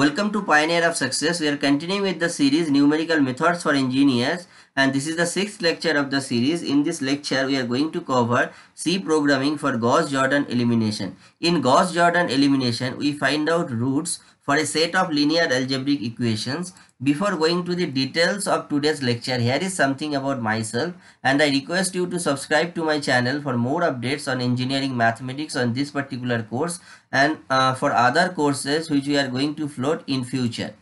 Welcome to Pioneer of Success. We are continuing with the series Numerical Methods for Engineers and this is the sixth lecture of the series. In this lecture, we are going to cover C programming for Gauss-Jordan elimination. In Gauss-Jordan elimination, we find out roots for a set of linear algebraic equations before going to the details of today's lecture, here is something about myself and I request you to subscribe to my channel for more updates on engineering mathematics on this particular course and uh, for other courses which we are going to float in future.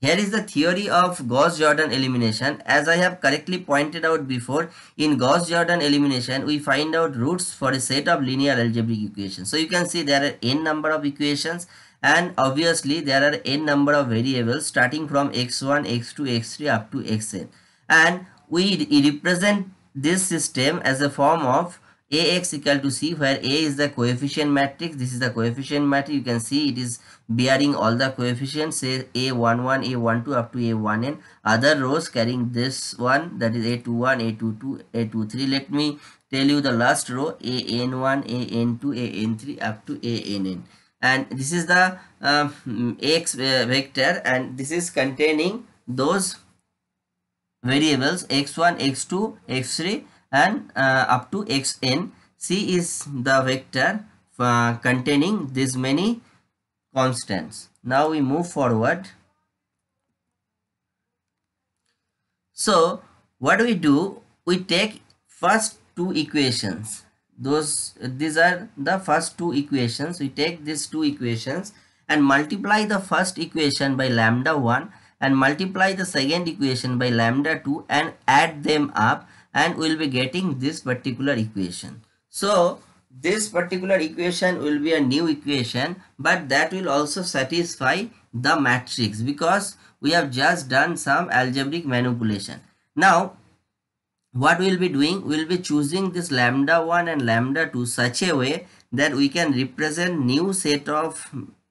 Here is the theory of Gauss-Jordan elimination. As I have correctly pointed out before, in Gauss-Jordan elimination, we find out roots for a set of linear algebraic equations. So you can see there are n number of equations and obviously there are n number of variables starting from x1 x2 x3 up to xn and we represent this system as a form of ax equal to c where a is the coefficient matrix this is the coefficient matrix you can see it is bearing all the coefficients say a11 a12 up to a1n other rows carrying this one that is a21 a22 a23 let me tell you the last row an1 an2 an3 up to ann and this is the um, x vector and this is containing those variables x1 x2 x3 and uh, up to xn c is the vector uh, containing this many constants now we move forward so what do we do we take first two equations those uh, these are the first two equations we take these two equations and multiply the first equation by lambda 1 and multiply the second equation by lambda 2 and add them up and we'll be getting this particular equation so this particular equation will be a new equation but that will also satisfy the matrix because we have just done some algebraic manipulation now what we'll be doing we'll be choosing this lambda 1 and lambda 2 such a way that we can represent new set of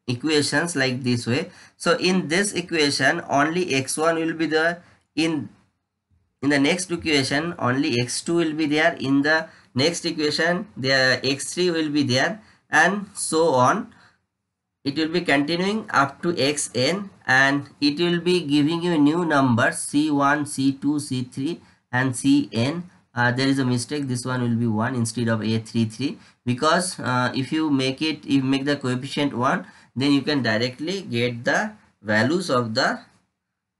equations like this way so in this equation only x1 will be there in in the next equation only x2 will be there in the next equation the x3 will be there and so on it will be continuing up to xn and it will be giving you new numbers c1 c2 c3 and Cn uh, there is a mistake this one will be 1 instead of a33 because uh, if you make it if make the coefficient 1 then you can directly get the values of the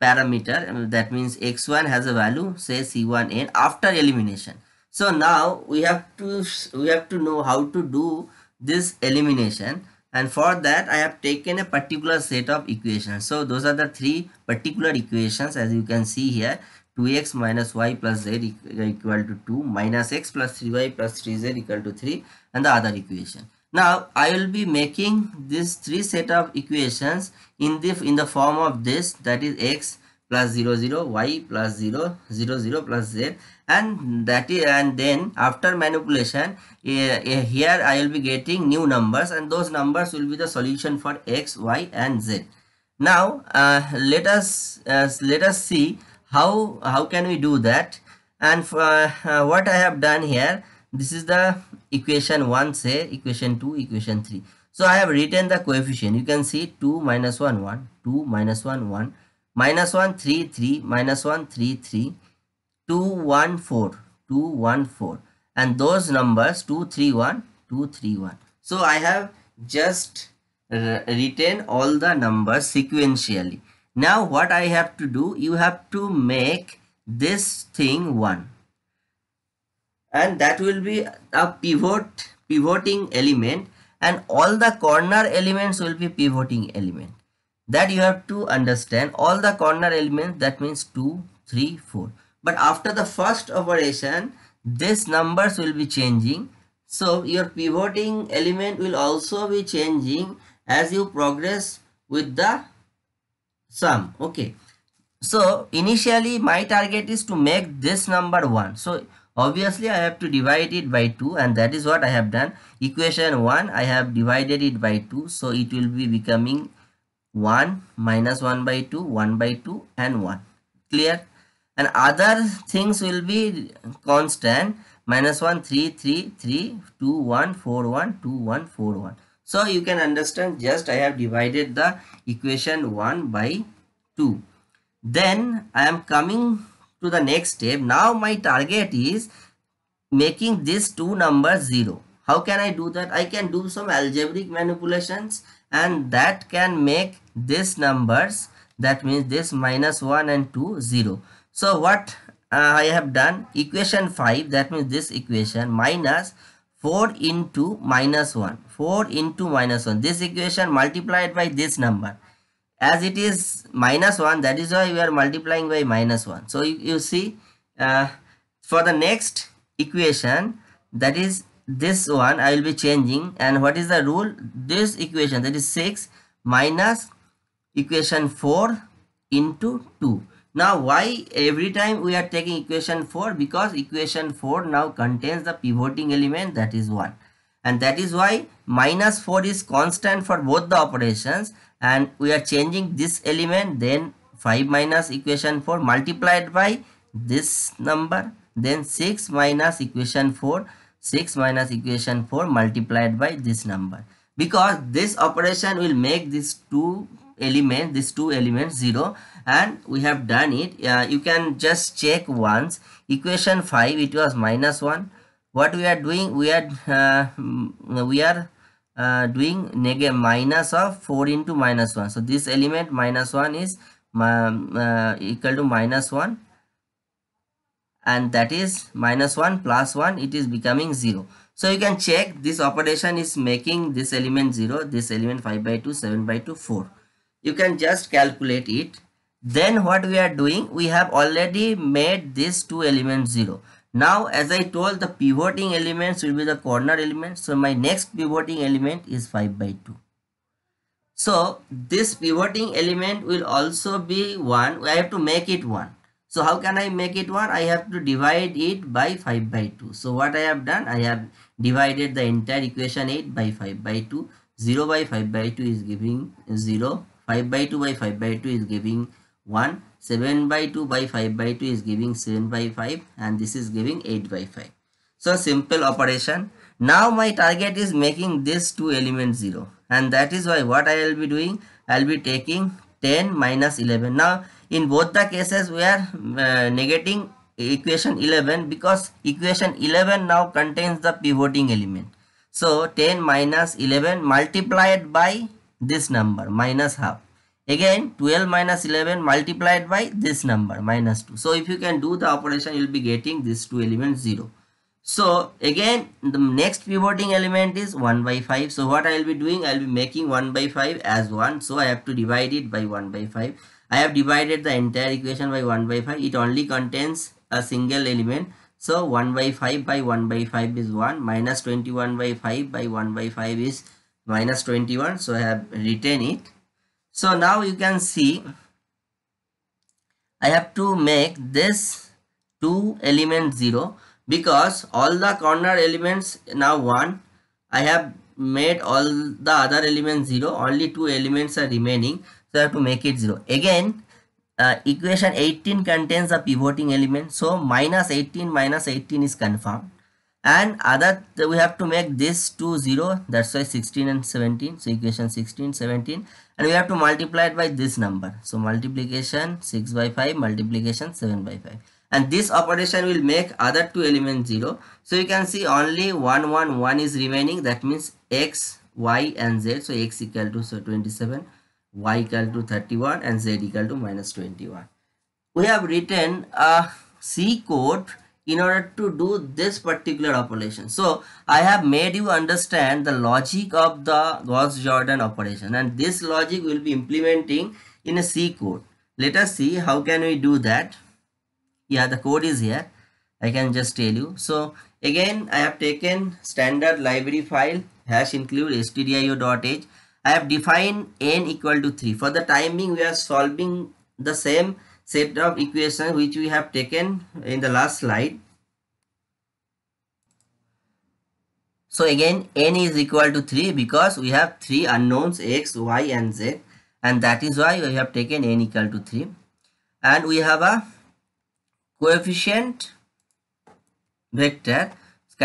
parameter uh, that means x1 has a value say c1n after elimination so now we have to we have to know how to do this elimination and for that i have taken a particular set of equations so those are the three particular equations as you can see here 2x minus y plus z uh, equal to 2 minus x plus 3y plus 3z equal to 3 and the other equation. Now I will be making this three set of equations in the in the form of this that is x plus 0 0 y plus 0 0 0 plus z and that is and then after manipulation uh, uh, here I will be getting new numbers and those numbers will be the solution for x y and z. Now uh, let us uh, let us see how how can we do that and for, uh, uh, what i have done here this is the equation 1 say equation 2 equation 3 so i have written the coefficient you can see 2 minus 1 1 2 minus 1 1 minus 1 3 3 minus 1 3 3 2 1 4 2 1 4 and those numbers 2 3 1 2 3 1 so i have just written all the numbers sequentially now what I have to do, you have to make this thing 1 and that will be a pivot pivoting element and all the corner elements will be pivoting element that you have to understand all the corner elements that means 2 3 4 but after the first operation these numbers will be changing so your pivoting element will also be changing as you progress with the sum okay so initially my target is to make this number 1 so obviously i have to divide it by 2 and that is what i have done equation 1 i have divided it by 2 so it will be becoming 1 minus 1 by 2 1 by 2 and 1 clear and other things will be constant minus 1 3 3 3 2 1 4 1 2 1 4 1 so you can understand just I have divided the equation 1 by 2. Then I am coming to the next step. Now my target is making these two numbers 0. How can I do that? I can do some algebraic manipulations and that can make these numbers that means this minus 1 and 2 0. So what uh, I have done equation 5 that means this equation minus minus 4 into minus 1 4 into minus 1 this equation multiplied by this number as it is minus 1 that is why we are multiplying by minus 1 so you, you see uh, for the next equation that is this one I will be changing and what is the rule this equation that is 6 minus equation 4 into 2 now why every time we are taking equation 4? Because equation 4 now contains the pivoting element that is 1. And that is why minus 4 is constant for both the operations and we are changing this element then 5 minus equation 4 multiplied by this number then 6 minus equation 4 6 minus equation 4 multiplied by this number because this operation will make these two elements these two elements 0 and we have done it uh, you can just check once equation 5 it was minus 1 what we are doing we are uh, we are uh, doing negative minus of 4 into minus 1 so this element minus 1 is uh, equal to minus 1 and that is minus 1 plus 1 it is becoming 0 so you can check this operation is making this element 0 this element 5 by 2 7 by 2 4 you can just calculate it then what we are doing we have already made these two elements zero now as i told the pivoting elements will be the corner elements so my next pivoting element is 5 by 2 so this pivoting element will also be 1 i have to make it 1 so how can i make it 1 i have to divide it by 5 by 2 so what i have done i have divided the entire equation 8 by 5 by 2 0 by 5 by 2 is giving 0 5 by 2 by 5 by 2 is giving 1 7 by 2 by 5 by 2 is giving 7 by 5 and this is giving 8 by 5 so simple operation now my target is making these two elements 0 and that is why what I will be doing I will be taking 10 minus 11 now in both the cases we are uh, negating equation 11 because equation 11 now contains the pivoting element so 10 minus 11 multiplied by this number minus half again 12 minus 11 multiplied by this number minus 2 so if you can do the operation you'll be getting this two elements 0 so again the next pivoting element is 1 by 5 so what i'll be doing i'll be making 1 by 5 as 1 so i have to divide it by 1 by 5 i have divided the entire equation by 1 by 5 it only contains a single element so 1 by 5 by 1 by 5 is 1 minus 21 by 5 by 1 by 5 is minus 21 so i have written it so now you can see I have to make this two element 0 because all the corner elements now 1 I have made all the other elements 0 only two elements are remaining so I have to make it 0 again uh, equation 18 contains a pivoting element so minus 18 minus 18 is confirmed and other we have to make this two 0 that's why 16 and 17 so equation 16 17 and we have to multiply it by this number so multiplication 6 by 5 multiplication 7 by 5 and this operation will make other two elements 0 so you can see only 1 1 1 is remaining that means x y and z so x equal to so 27 y equal to 31 and z equal to minus 21 we have written a c code in order to do this particular operation. So I have made you understand the logic of the Gauss-Jordan operation and this logic will be implementing in a C code. Let us see how can we do that. Yeah, the code is here. I can just tell you. So again, I have taken standard library file hash include stdio.h. I have defined n equal to 3. For the time being, we are solving the same set of equation which we have taken in the last slide. So again n is equal to 3 because we have 3 unknowns x, y and z and that is why we have taken n equal to 3 and we have a coefficient vector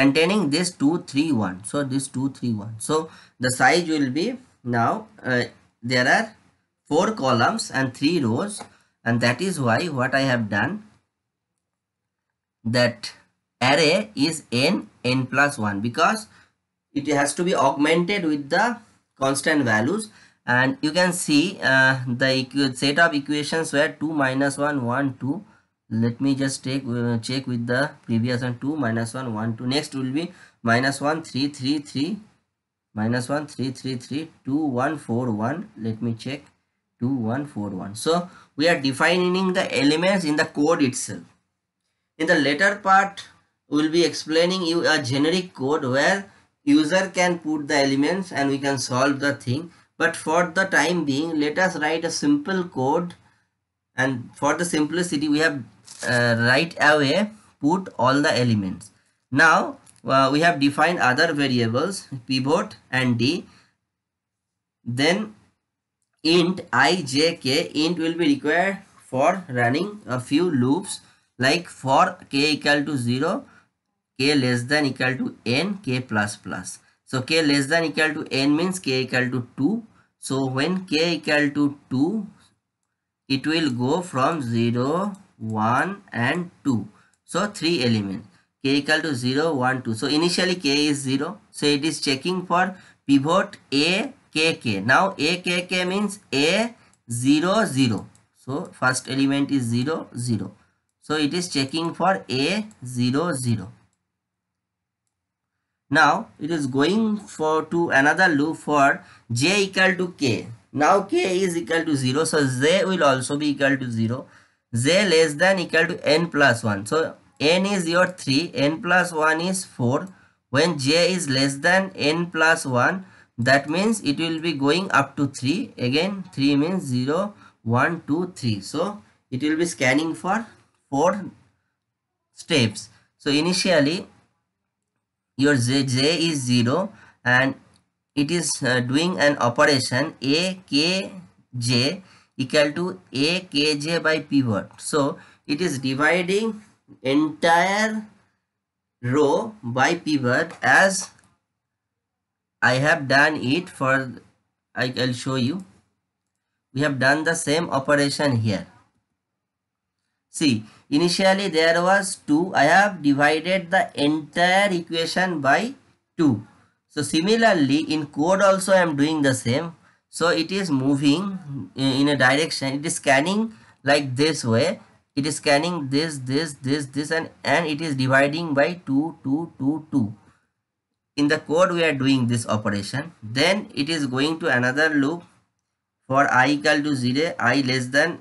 containing this 2 3 1 so this 2 3 1 so the size will be now uh, there are four columns and three rows and that is why what I have done that array is n n plus 1 because it has to be augmented with the constant values and you can see uh, the set of equations were 2 minus 1 1 2 let me just take uh, check with the previous one 2 minus 1 1 2 next will be minus 1 3 3 3 minus 1 3 3 3 2 1 4 1 let me check 2141 so we are defining the elements in the code itself in the later part we will be explaining you a generic code where user can put the elements and we can solve the thing but for the time being let us write a simple code and for the simplicity we have uh, right away put all the elements now uh, we have defined other variables pivot and d then int i j k int will be required for running a few loops like for k equal to 0 k less than equal to n k plus plus so k less than equal to n means k equal to 2 so when k equal to 2 it will go from 0 1 and 2 so three elements k equal to 0 1 2 so initially k is 0 so it is checking for pivot a kk. Now akk means a 0 0. So first element is 0 0. So it is checking for a 0 0. Now it is going for to another loop for j equal to k. Now k is equal to 0. So j will also be equal to 0. j less than equal to n plus 1. So n is your 3, n plus 1 is 4. When j is less than n plus 1, that means it will be going up to 3 again 3 means 0 1 2 3 so it will be scanning for 4 steps so initially your j, j is 0 and it is uh, doing an operation a k j equal to a k j by pivot so it is dividing entire row by pivot as I have done it for I, will show you we have done the same operation here see initially there was 2 I have divided the entire equation by 2 so similarly in code also I am doing the same so it is moving in a direction it is scanning like this way it is scanning this this this this and and it is dividing by 2 2 2 2 in the code we are doing this operation then it is going to another loop for i equal to 0 i less than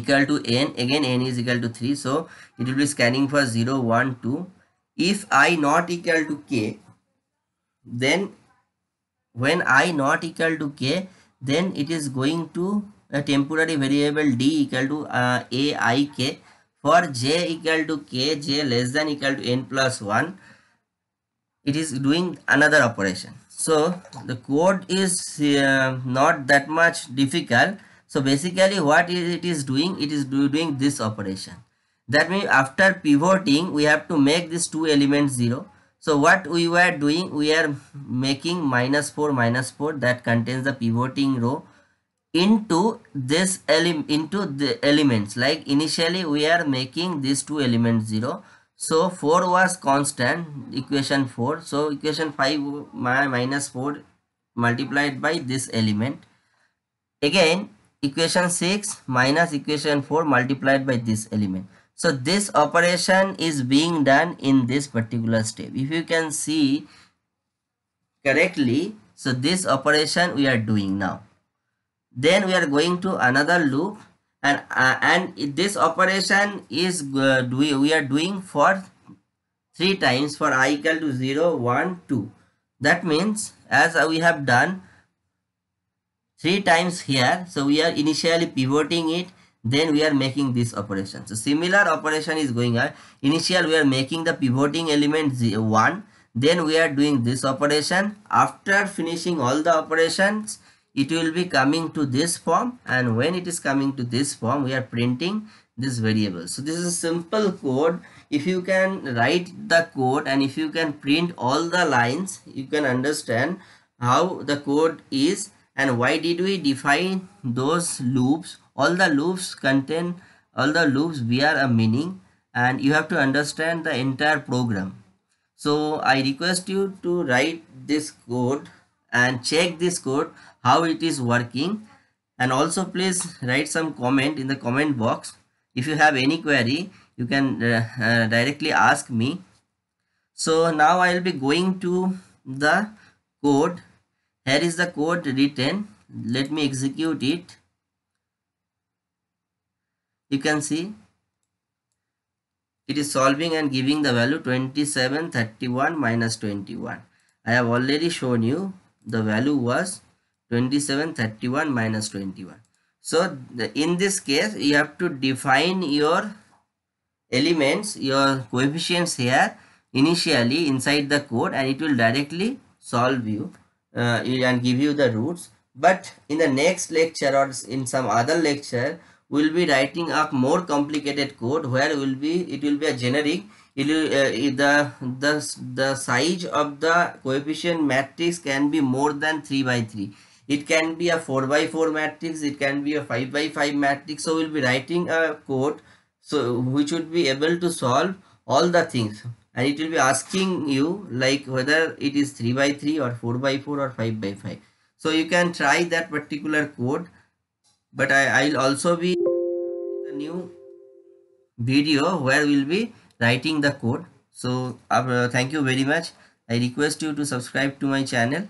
equal to n again n is equal to 3 so it will be scanning for 0 1 2 if i not equal to k then when i not equal to k then it is going to a uh, temporary variable d equal to uh, a i k for j equal to k j less than equal to n plus 1 it is doing another operation so the code is uh, not that much difficult so basically what it is doing it is doing this operation that means after pivoting we have to make these two elements zero so what we were doing we are making minus 4 minus 4 that contains the pivoting row into this element into the elements like initially we are making these two elements zero so 4 was constant equation 4 so equation 5 minus 4 multiplied by this element again equation 6 minus equation 4 multiplied by this element so this operation is being done in this particular step if you can see correctly so this operation we are doing now then we are going to another loop and uh, and this operation is uh, we, are doing for three times for i equal to 0 1 2 that means as we have done three times here so we are initially pivoting it then we are making this operation so similar operation is going on initial we are making the pivoting element 1 then we are doing this operation after finishing all the operations it will be coming to this form and when it is coming to this form we are printing this variable so this is a simple code if you can write the code and if you can print all the lines you can understand how the code is and why did we define those loops all the loops contain all the loops We are a meaning and you have to understand the entire program so i request you to write this code and check this code how it is working and also please write some comment in the comment box if you have any query you can uh, uh, directly ask me so now i will be going to the code here is the code written let me execute it you can see it is solving and giving the value 27 31 minus 21 i have already shown you the value was 27 31 minus 21 so the, in this case you have to define your elements your coefficients here initially inside the code and it will directly solve you uh, and give you the roots but in the next lecture or in some other lecture we'll be writing a more complicated code where will be it will be a generic the, the, the size of the coefficient matrix can be more than 3 by 3. It can be a 4 by 4 matrix, it can be a 5 by 5 matrix. So, we'll be writing a code so which would be able to solve all the things and it will be asking you like whether it is 3 by 3 or 4 by 4 or 5 by 5. So, you can try that particular code but I, I'll also be a new video where we'll be writing the code so uh, thank you very much i request you to subscribe to my channel